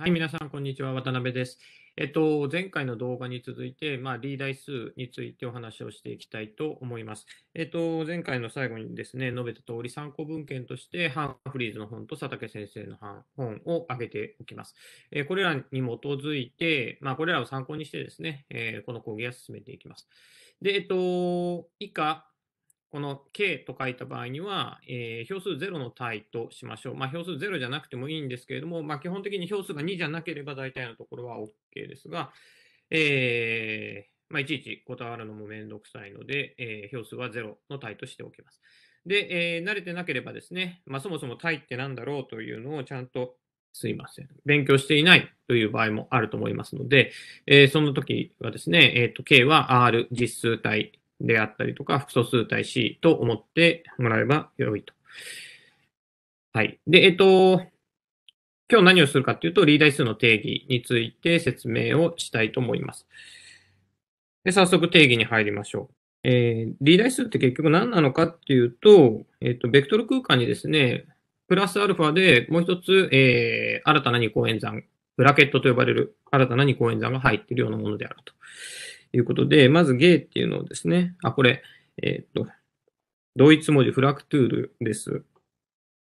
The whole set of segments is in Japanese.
はい、皆さん、こんにちは。渡辺です。えっと、前回の動画に続いて、まあ、リーダー数についてお話をしていきたいと思います。えっと、前回の最後にですね、述べた通り参考文献として、ハンフリーズの本と佐竹先生の本を挙げておきます。えこれらに基づいて、まあ、これらを参考にしてですね、えこの講義は進めていきます。で、えっと、以下、この k と書いた場合には、えー、表数0の対としましょう。まあ、表数0じゃなくてもいいんですけれども、まあ、基本的に表数が2じゃなければ大体のところは OK ですが、えー、まあ、いちいち断るのもめんどくさいので、えー、表数は0の対としておきます。で、えー、慣れてなければですね、まあ、そもそも対ってなんだろうというのをちゃんとすいません。勉強していないという場合もあると思いますので、えー、その時はですね、えっ、ー、と、K は R 実数体であったりとか、複素数対 C と思ってもらえば良いと。はい。で、えっと、今日何をするかっていうと、リーダイ数の定義について説明をしたいと思います。で、早速定義に入りましょう。えー、リー数って結局何なのかっていうと、えっと、ベクトル空間にですね、プラスアルファでもう一つ、えー、新たな二項演算、ブラケットと呼ばれる新たな二項演算が入っているようなものであると。いうことで、まずゲーっていうのをですね、あ、これ、えっ、ー、と、同一文字フラクトゥールです。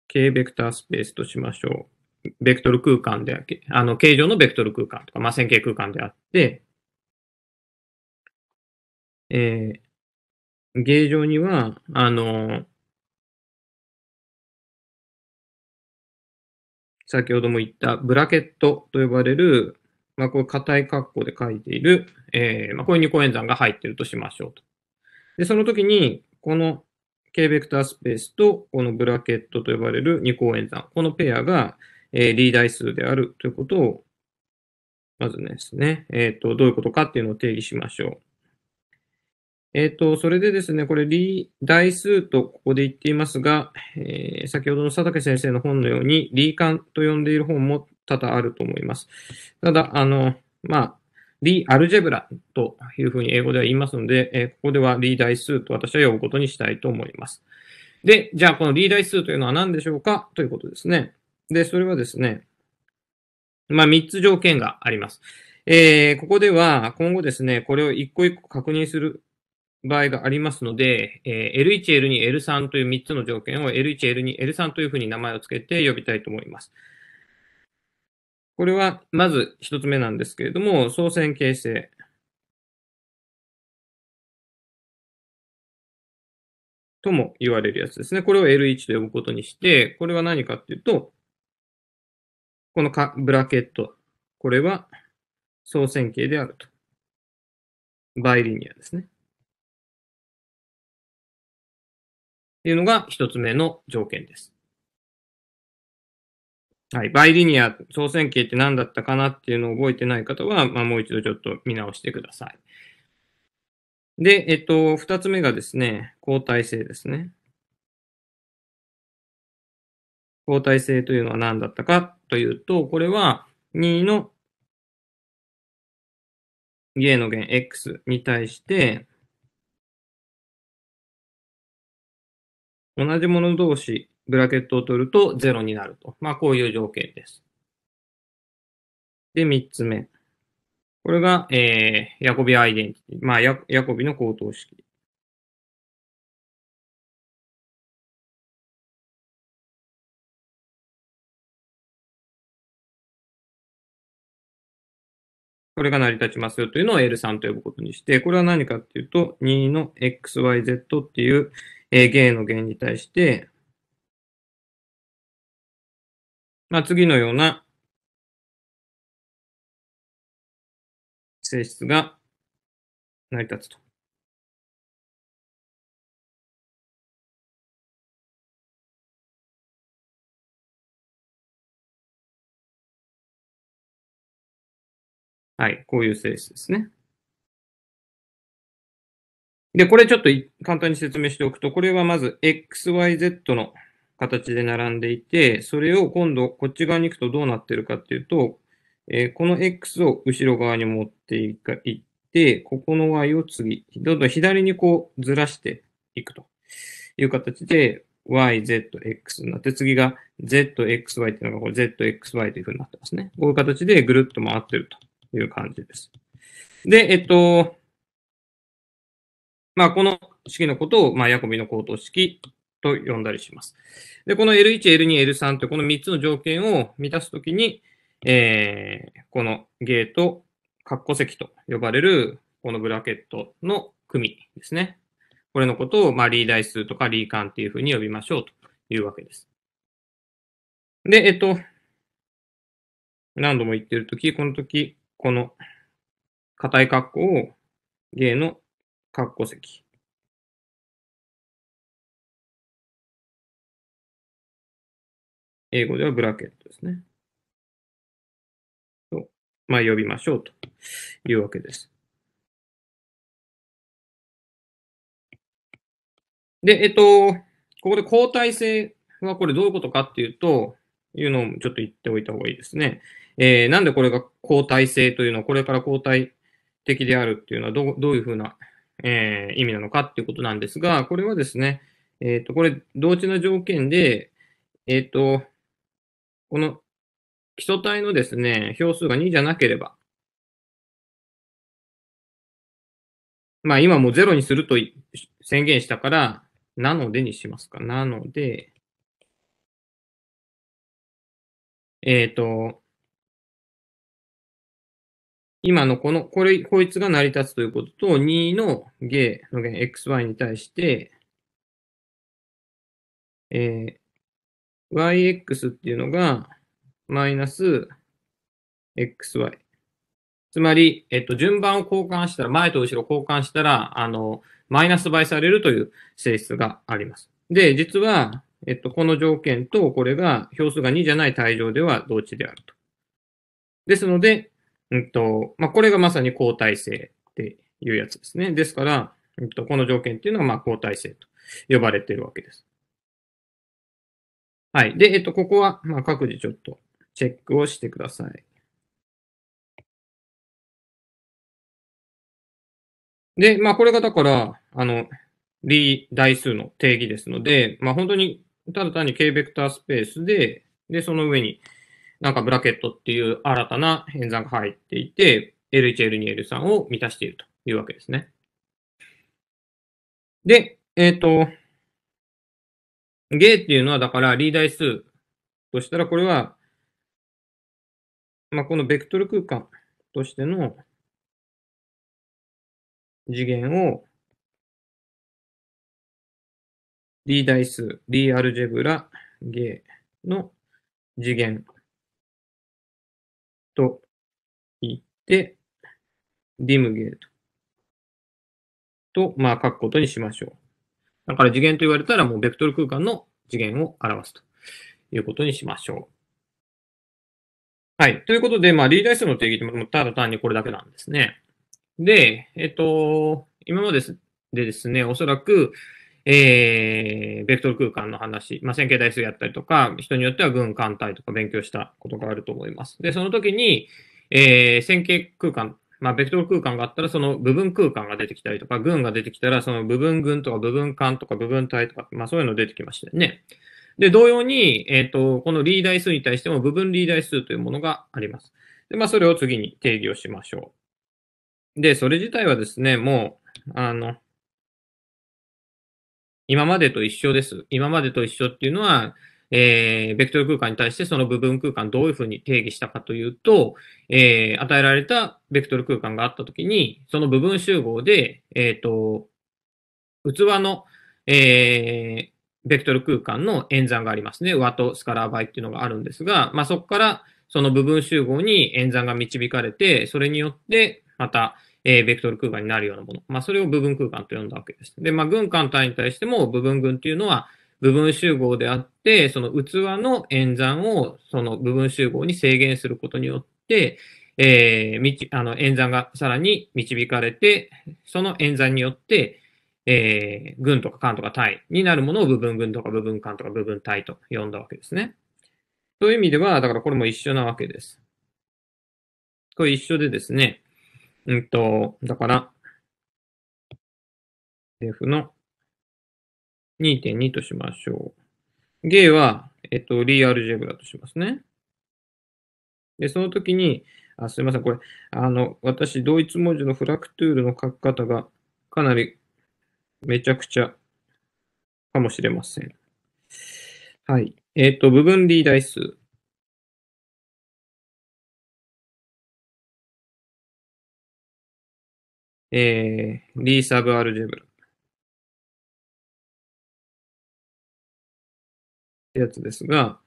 K ベクタースペースとしましょう。ベクトル空間であ、あの、形状のベクトル空間とか、まあ、線形空間であって、えー、形状には、あの、先ほども言ったブラケットと呼ばれるまあ、こい硬い括弧で書いている、えー、まあ、こういう二項演算が入っているとしましょうと。で、その時に、この K ベクタースペースと、このブラケットと呼ばれる二項演算、このペアが、えー、リーダイ数であるということを、まずですね、えっ、ー、と、どういうことかっていうのを定義しましょう。えっ、ー、と、それでですね、これ、リー、代数とここで言っていますが、えー、先ほどの佐竹先生の本のように、リーカンと呼んでいる本も多々あると思います。ただ、あの、まあ、リアルジェブラというふうに英語では言いますので、えここではリー代数と私は呼ぶことにしたいと思います。で、じゃあこのリー代数というのは何でしょうかということですね。で、それはですね、まあ、3つ条件があります。えー、ここでは今後ですね、これを一個一個確認する場合がありますので、えー、L1、L2、L3 という3つの条件を L1、L2、L3 というふうに名前を付けて呼びたいと思います。これは、まず一つ目なんですけれども、総線形成。とも言われるやつですね。これを L1 と呼ぶことにして、これは何かっていうと、このかブラケット。これは総線形であると。バイリニアですね。っていうのが一つ目の条件です。はい、バイリニア総線形って何だったかなっていうのを覚えてない方は、まあ、もう一度ちょっと見直してください。で、えっと、二つ目がですね、交代性ですね。交代性というのは何だったかというと、これは2の芸の弦 x に対して、同じもの同士ブラケットを取ると0になると。まあ、こういう条件です。で、3つ目。これが、えー、ヤコビアイデンティティ。まあヤ、ヤコビの高等式。これが成り立ちますよというのを L3 と呼ぶことにして、これは何かっていうと、2の xyz っていう、えー、芸の弦に対して、まあ、次のような性質が成り立つと。はい、こういう性質ですね。で、これちょっと簡単に説明しておくと、これはまず XYZ の形で並んでいて、それを今度こっち側に行くとどうなってるかっていうと、えー、この X を後ろ側に持っていって、ここの Y を次、どんどん左にこうずらしていくという形で、Y、Z、X になって、次が Z、X、Y っていうのがこれ Z、X、Y というふうになってますね。こういう形でぐるっと回ってるという感じです。で、えっと、まあ、この式のことを、まあ、ヤコビの高等式と呼んだりします。で、この L1、L2、L3 とこの3つの条件を満たすときに、えー、このゲート、括弧積と呼ばれるこのブラケットの組ですね。これのことを、まあ、リーダイ数とかリーンっていうふうに呼びましょうというわけです。で、えっと、何度も言ってるとき、このとき、この硬い括弧をゲーの括弧積英語ではブラケットですね。とまあ、呼びましょうというわけです。で、えっと、ここで交代性はこれどういうことかっていうと、いうのをちょっと言っておいた方がいいですね。えー、なんでこれが交代性というのは、これから交代的であるっていうのはどう、どういうふうな、えー、意味なのかっていうことなんですが、これはですね、えっ、ー、と、これ、同値な条件で、えっ、と、この基礎体のですね、票数が2じゃなければ、まあ今もう0にすると宣言したから、なのでにしますか。なので、えっ、ー、と、今のこの、これ、こいつが成り立つということと、2のゲーの弦 xy に対して、えー、yx っていうのが、マイナス xy。つまり、えっと、順番を交換したら、前と後ろ交換したら、あの、マイナス倍されるという性質があります。で、実は、えっと、この条件と、これが、表数が2じゃない対乗では同値であると。ですので、うんと、まあ、これがまさに交代性っていうやつですね。ですから、うんと、この条件っていうのは、まあ、交代性と呼ばれているわけです。はい。で、えっと、ここは、まあ、各自ちょっとチェックをしてください。で、まあ、これがだから、あの、リ代数の定義ですので、まあ、本当に、ただ単に K ベクタースペースで、で、その上に、なんかブラケットっていう新たな演算が入っていて、L1、L2、L3 を満たしているというわけですね。で、えっ、ー、と、ゲーっていうのは、だから、リーダー数としたら、これは、まあ、このベクトル空間としての次元を、リーダー数、リーアルジェブラ、ゲーの次元と言って、ディムゲーと、まあ、書くことにしましょう。だから次元と言われたらもうベクトル空間の次元を表すということにしましょう。はい。ということで、まあ、リーダー数の定義って、ただ単にこれだけなんですね。で、えっと、今まででですね、おそらく、えー、ベクトル空間の話、まあ、線形代数やったりとか、人によっては群艦隊とか勉強したことがあると思います。で、その時に、えー、線形空間まあ、ベクトル空間があったら、その部分空間が出てきたりとか、群が出てきたら、その部分群とか部分間とか部分体とか、まあ、そういうの出てきましたよね。で、同様に、えっ、ー、と、このリーダー数に対しても部分リーダー数というものがあります。で、まあ、それを次に定義をしましょう。で、それ自体はですね、もう、あの、今までと一緒です。今までと一緒っていうのは、えー、ベクトル空間に対してその部分空間どういうふうに定義したかというと、えー、与えられたベクトル空間があったときに、その部分集合で、えっ、ー、と、器の、えー、ベクトル空間の演算がありますね。和とスカラー倍っていうのがあるんですが、まあ、そこからその部分集合に演算が導かれて、それによってまた、えー、ベクトル空間になるようなもの。まあ、それを部分空間と呼んだわけです。で、まあ、軍艦単位に対しても部分群っていうのは、部分集合であって、その器の演算をその部分集合に制限することによって、えー、あの演算がさらに導かれて、その演算によって、えー、群とか間とか体になるものを部分群とか部分間とか部分体と呼んだわけですね。そういう意味では、だからこれも一緒なわけです。これ一緒でですね、うんと、だから、f の2.2としましょう。ゲイは、えっと、リーアルジェブラとしますね。で、その時に、あすいません、これ、あの、私、同一文字のフラクトゥールの書き方がかなりめちゃくちゃかもしれません。はい。えっ、と、部分リーダイ数。えー、リーサブアルジェブラ。やつですが、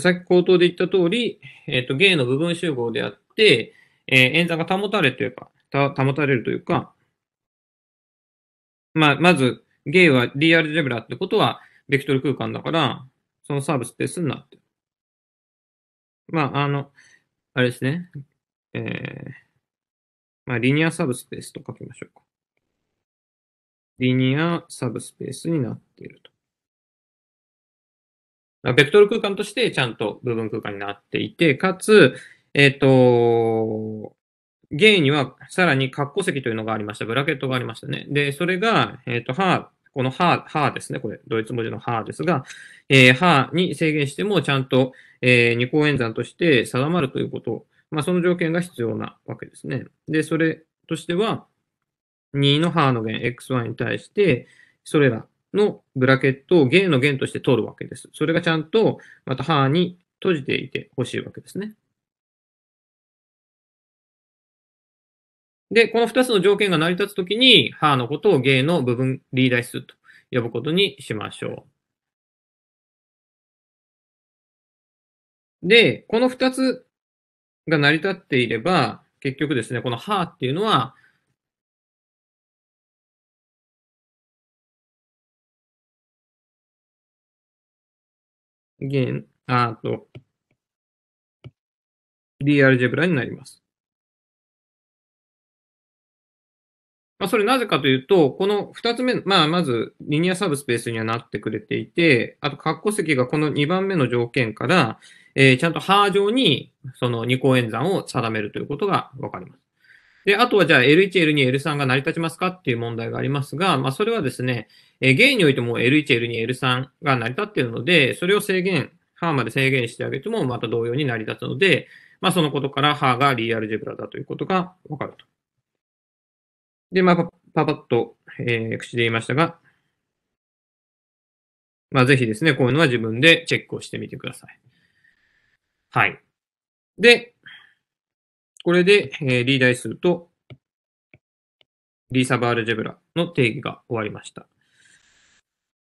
さっき口頭で言った通り、えっ、ー、と、芸の部分集合であって、えー、演算が保たれというか、た保たれるというか、まあ、まず、芸は d アルジェブラってことは、ベクトル空間だから、そのサービスってすんなってまあ、あの、あれですね。えー、まあ、リニアサブスペースと書きましょうか。リニアサブスペースになっていると。ベクトル空間としてちゃんと部分空間になっていて、かつ、えっ、ー、と、ゲにはさらに括弧席というのがありました。ブラケットがありましたね。で、それが、えっ、ー、と、は、このは、はですね。これ、ドイツ文字のはですが、えー、はに制限してもちゃんと、えー、二項演算として定まるということまあ、その条件が必要なわけですね。で、それとしては、2のハーの弦 x1 に対して、それらのブラケットを弦の弦として取るわけです。それがちゃんと、またハーに閉じていてほしいわけですね。で、この2つの条件が成り立つときに、ハーのことをゲイの部分リーダー数と呼ぶことにしましょう。で、この2つが成り立っていれば、結局ですね、このはっていうのは、現、あと、D アルジェブラになります。まあ、それなぜかというと、この二つ目、まあ、まず、リニアサブスペースにはなってくれていて、あと、括弧積がこの2番目の条件から、えー、ちゃんとー状に、その二項演算を定めるということがわかります。で、あとはじゃあ L1、L2、L3 が成り立ちますかっていう問題がありますが、まあ、それはですね、えー、ゲイにおいても L1、L2、L3 が成り立っているので、それを制限、ハーまで制限してあげてもまた同様に成り立つので、まあ、そのことからハーがリアルジェブラだということがわかると。で、まあ、パパッと、えー、口で言いましたが、まあ、ぜひですね、こういうのは自分でチェックをしてみてください。はい。で、これで、えー、リーダイるとリーサバールジェブラの定義が終わりました。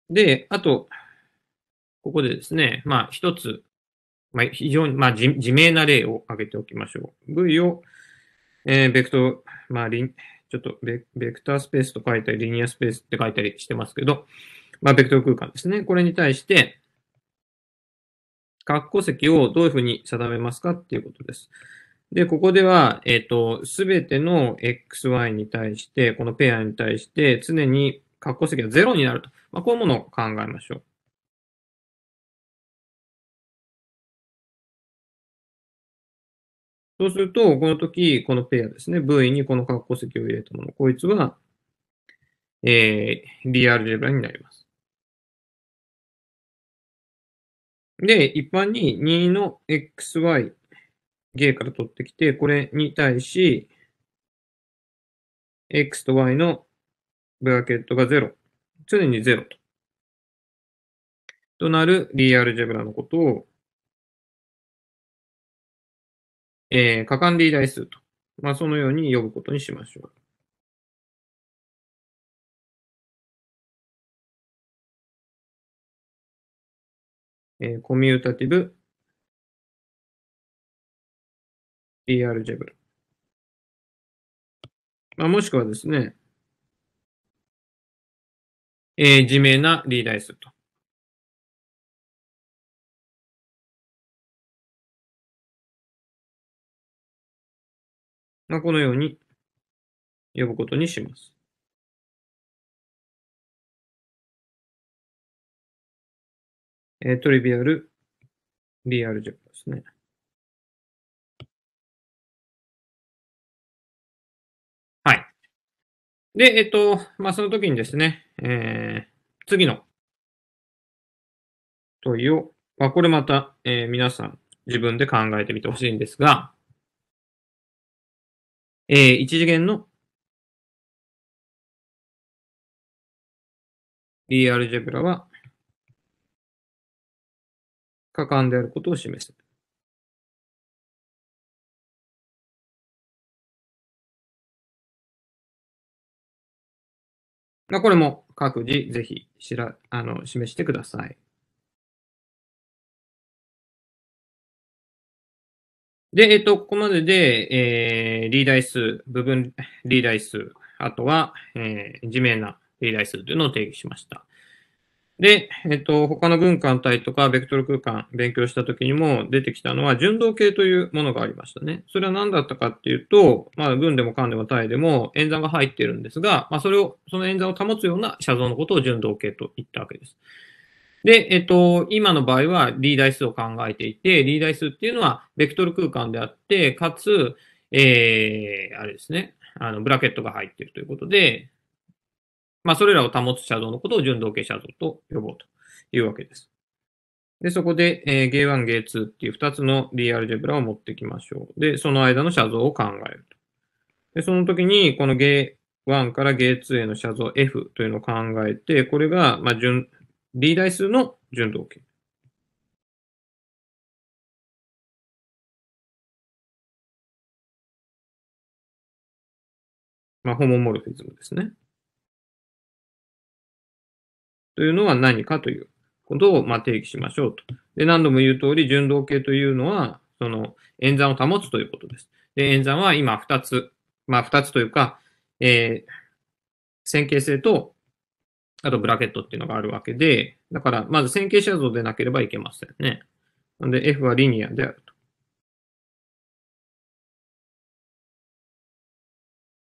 で、あと、ここでですね、まあ一つ、まあ非常に、まあ自明な例を挙げておきましょう。V を、えー、ベクトル、まあ、ちょっとベクタースペースと書いたり、リニアスペースって書いたりしてますけど、まあ、ベクトル空間ですね。これに対して、括弧積をどういうふうに定めますかっていうことです。で、ここでは、えっ、ー、と、すべての XY に対して、このペアに対して、常に括弧積が0になると。まあ、こういうものを考えましょう。そうすると、この時、このペアですね、部位にこの括弧席を入れたもの、こいつは、えー、リアルジェブラになります。で、一般に2の xy、ゲから取ってきて、これに対し、x と y のブラケットが0。常に0と。となるリアルジェブラのことをえー、リーダー数と。まあ、そのように呼ぶことにしましょう。えー、コミュータティブ PR ジェブル。まあ、もしくはですね、えー、自明なリーダー数と。まこのように呼ぶことにします。えー、トリビアル、リアルジョブですね。はい。で、えっと、まあ、その時にですね、えー、次の問いを、まあ、これまた、えー、皆さん自分で考えてみてほしいんですが、え一次元のリアルジェブラは果感であることを示す。まあ、これも各自ぜひしらあの示してください。で、えっと、ここまでで、えー、リーダイ数、部分リーダイ数、あとは、えー、自明なリーダイ数というのを定義しました。で、えっと、他の軍艦隊とか、ベクトル空間勉強した時にも出てきたのは、順動系というものがありましたね。それは何だったかっていうと、まあ、軍でも艦でも体でも演算が入ってるんですが、まあ、それを、その演算を保つような写像のことを順動系と言ったわけです。で、えっと、今の場合はリーダイ数を考えていて、リーダイ数っていうのはベクトル空間であって、かつ、えー、あれですね、あの、ブラケットが入っているということで、まあ、それらを保つシャドウのことを順同型シャドウと呼ぼうというわけです。で、そこで、えー、G1、G2 っていう2つの D アルジェブラを持ってきましょう。で、その間の写像を考えると。で、その時に、この G1 から G2 への写像 F というのを考えて、これが、まあ、純、B 代数の準動形。まあ、ホモモルフィズムですね。というのは何かということをまあ定義しましょうと。で、何度も言う通り、順動形というのは、その演算を保つということです。で、演算は今2つ、まあ2つというか、えー、線形性とあとブラケットっていうのがあるわけで、だからまず線形写像でなければいけませんね。なんで F はリニアであると。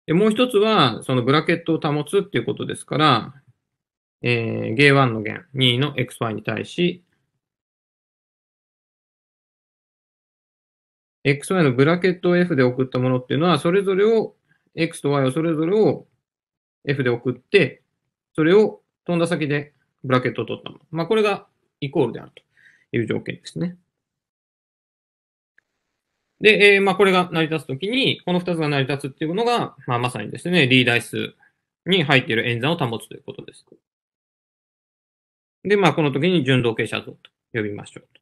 で、もう一つは、そのブラケットを保つっていうことですから、えー、ゲ1の弦2の xy に対し、xy のブラケットを f で送ったものっていうのは、それぞれを、x と y をそれぞれを f で送って、それを飛んだ先でブラケットを取ったもの。まあ、これがイコールであるという条件ですね。で、えー、まあ、これが成り立つときに、この二つが成り立つっていうのが、まあ、まさにですね、D 代数に入っている演算を保つということです。で、まあ、この時に純同傾写像と呼びましょうと。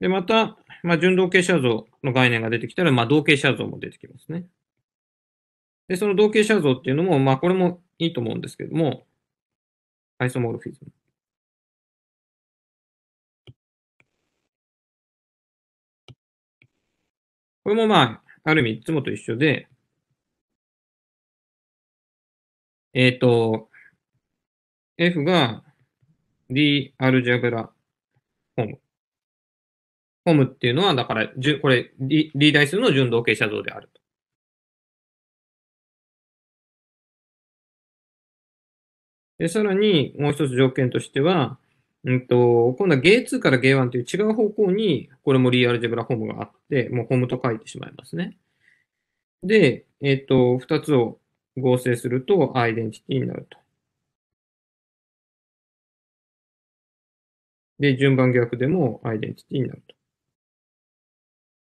で、また、まあ、純同傾写像の概念が出てきたら、まあ、同傾写像も出てきますね。で、その同傾写像っていうのも、まあ、これもいいと思うんですけども、アイソモルフィズム。これもまあ、ある意味いつもと一緒で、えっ、ー、と、F が D アルジャブラホーム。ホームっていうのは、だから、これ、D 代数の純同型写像であると。で、さらにもう一つ条件としては、うんと、今度は G2 から G1 という違う方向に、これもリーアルジェブラホームがあって、もうホームと書いてしまいますね。で、えっ、ー、と、二つを合成するとアイデンティティになると。で、順番逆でもアイデンティティになると。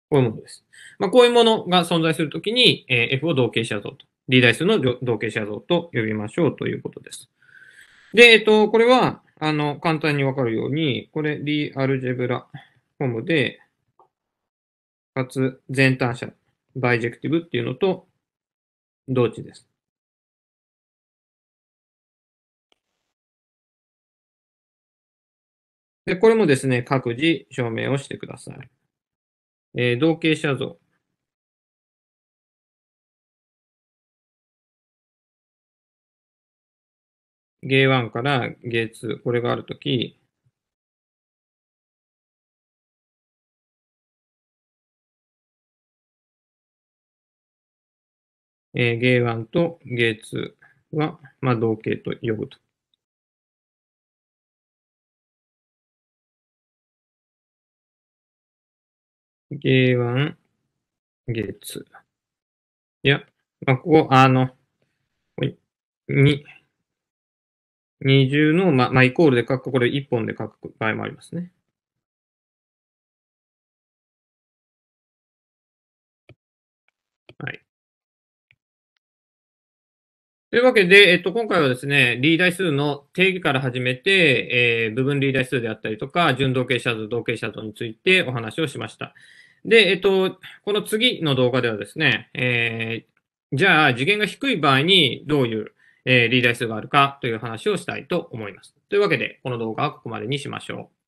こういうものです。まあ、こういうものが存在するときに、えー、F を同型写像と、リーダイ数の同型写像と呼びましょうということです。で、えっと、これは、あの、簡単にわかるように、これ、リーアルジェブラフォームで、かつ前端者、バイジェクティブっていうのと同値です。で、これもですね、各自証明をしてください。えー、同型者像。ゲワ1からゲー2、これがあるとき、えー、ゲー1とゲー2は、まあ、同型と呼ぶと。ゲワ1、ゲー2。いや、まあ、ここ、あの、に、二重の、ま、まあ、イコールで書く、これ一本で書く場合もありますね。はい。というわけで、えっと、今回はですね、リー代数の定義から始めて、えー、部分リー代数であったりとか、準同型写像、同型写像についてお話をしました。で、えっと、この次の動画ではですね、えー、じゃあ、次元が低い場合にどういうえー、リーダー数があるかという話をしたいと思います。というわけで、この動画はここまでにしましょう。